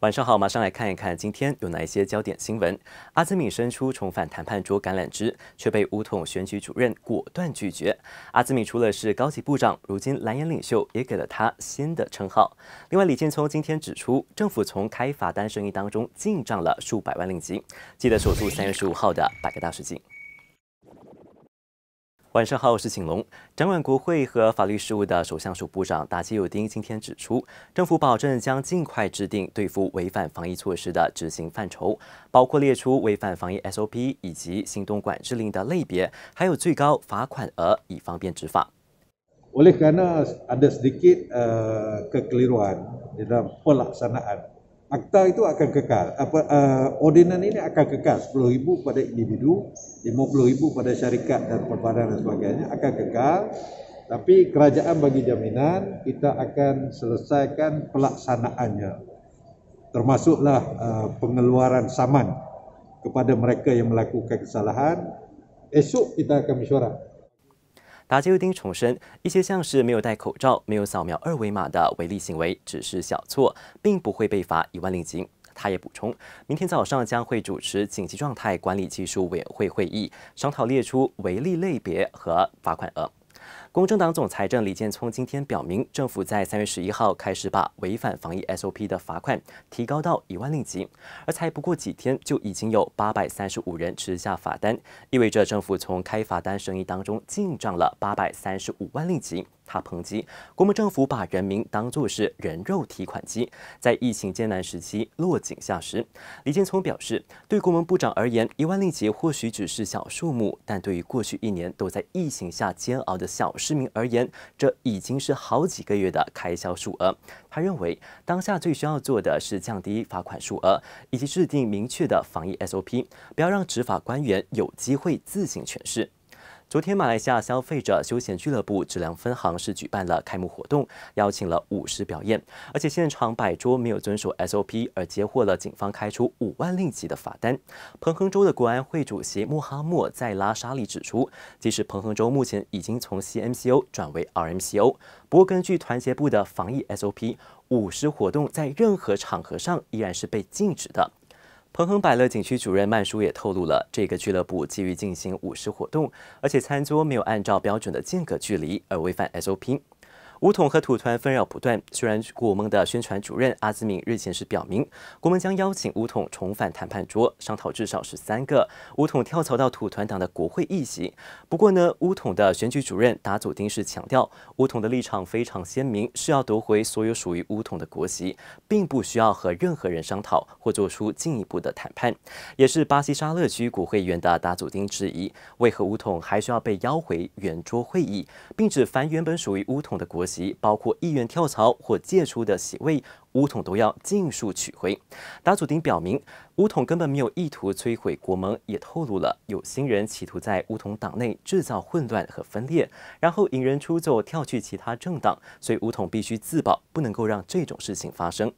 晚上好，马上来看一看今天有哪些焦点新闻。阿兹敏伸出重返谈判桌橄榄枝，却被巫统选举主任果断拒绝。阿兹敏除了是高级部长，如今蓝颜领袖也给了他新的称号。另外，李建聪今天指出，政府从开罚单生意当中进账了数百万令吉。记得守住三月十五号的《百个大事件》。晚上好，我是景龙。掌管国会和法律事务的首相署部长达吉有丁今天指出，政府保证将尽快制定对付违反防疫措施的执行范畴，包括列出违反防疫 SOP 以及行动管制令的类别，还有最高罚款额，以方便执法。Olekana ada sedikit kekeliruan dalam pelaksanaan. akta itu akan kekal apa uh, ordinan ini akan kekal 10000 pada individu 50000 pada syarikat dan perbadan dan sebagainya akan kekal tapi kerajaan bagi jaminan kita akan selesaikan pelaksanaannya termasuklah uh, pengeluaran saman kepada mereka yang melakukan kesalahan esok kita akan mesyuarat 达击又丁重申，一些像是没有戴口罩、没有扫描二维码的违例行为只是小错，并不会被罚一万令金。他也补充，明天早上将会主持紧急状态管理技术委员会会议，商讨列出违例类别和罚款额。公正党总裁政李建聪今天表明，政府在三月十一号开始把违反防疫 SOP 的罚款提高到一万令吉，而才不过几天，就已经有八百三十五人持下罚单，意味着政府从开罚单生意当中进账了八百三十五万令吉。他抨击国门政府把人民当作是人肉提款机，在疫情艰难时期落井下石。李建聪表示，对国门部长而言，一万令吉或许只是小数目，但对于过去一年都在疫情下煎熬的小市民而言，这已经是好几个月的开销数额。他认为，当下最需要做的是降低罚款数额，以及制定明确的防疫 SOP，不要让执法官员有机会自行诠释。昨天，马来西亚消费者休闲俱乐部质量分行是举办了开幕活动，邀请了舞狮表演，而且现场摆桌没有遵守 SOP，而截获了警方开出五万令吉的罚单。彭亨州的国安会主席穆哈默在拉沙利指出，即使彭亨州目前已经从 CMCO 转为 RMCO，不过根据团结部的防疫 SOP，舞狮活动在任何场合上依然是被禁止的。彭亨百乐景区主任曼叔也透露了，这个俱乐部急于进行午狮活动，而且餐桌没有按照标准的间隔距离，而违反 SOP。乌统和土团纷扰不断。虽然国盟的宣传主任阿兹敏日前是表明，国盟将邀请乌统重返谈判桌，商讨至少是三个乌统跳槽到土团党的国会议席。不过呢，乌统的选举主任达祖丁是强调，乌统的立场非常鲜明，是要夺回所有属于乌统的国席，并不需要和任何人商讨或做出进一步的谈判。也是巴西沙勒区国会议员的达祖丁质疑，为何乌统还需要被邀回圆桌会议，并指凡原本属于乌统的国。及包括议员跳槽或借出的席位，乌统都要尽数取回。打祖丁表明，乌统根本没有意图摧毁国盟，也透露了有心人企图在乌统党内制造混乱和分裂，然后引人出走跳去其他政党，所以乌统必须自保，不能够让这种事情发生。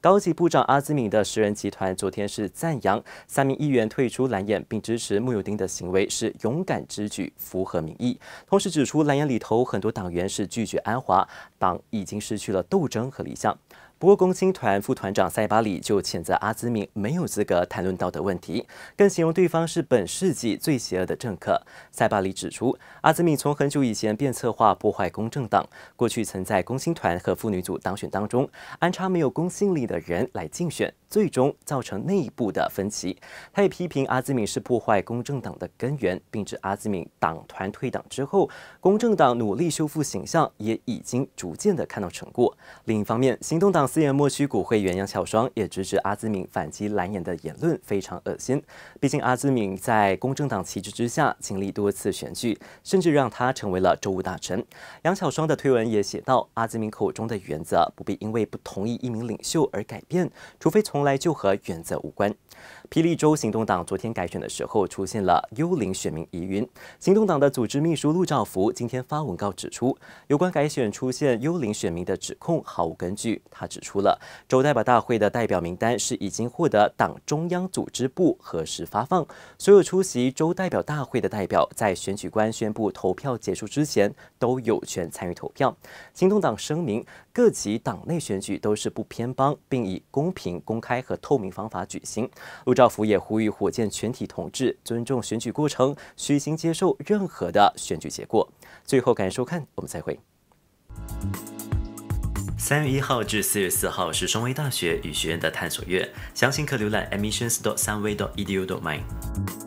高级部长阿兹敏的十人集团昨天是赞扬三名议员退出蓝眼，并支持穆尤丁的行为是勇敢之举，符合民意。同时指出，蓝眼里头很多党员是拒绝安华党，已经失去了斗争和理想。不过，工薪团副团长塞巴里就谴责阿兹敏没有资格谈论道德问题，更形容对方是本世纪最邪恶的政客。塞巴里指出，阿兹敏从很久以前便策划破坏公正党，过去曾在工薪团和妇女组当选当中安插没有公信力的人来竞选。最终造成内部的分歧。他也批评阿兹敏是破坏公正党的根源，并指阿兹敏党团退党之后，公正党努力修复形象，也已经逐渐的看到成果。另一方面，行动党四言莫须骨会员杨巧双也直指阿兹敏反击蓝眼的言论非常恶心。毕竟阿兹敏在公正党旗帜之下经历多次选举，甚至让他成为了州务大臣。杨巧双的推文也写道：“阿兹敏口中的原则不必因为不同意一名领袖而改变，除非从。”从来就和原则无关。霹雳州行动党昨天改选的时候出现了“幽灵选民”疑云。行动党的组织秘书陆兆福今天发文告指出，有关改选出现“幽灵选民”的指控毫无根据。他指出了州代表大会的代表名单是已经获得党中央组织部核实发放，所有出席州代表大会的代表在选举官宣布投票结束之前都有权参与投票。行动党声明，各级党内选举都是不偏帮，并以公平公开。开和透明方法举行。陆兆福也呼吁火箭全体同志尊重选举过程，虚心接受任何的选举结果。最后感谢收看，我们再会。三月一号至四月四号是双威大学与学院的探索月，详情可浏览 admissions. 三威 .edu.mine。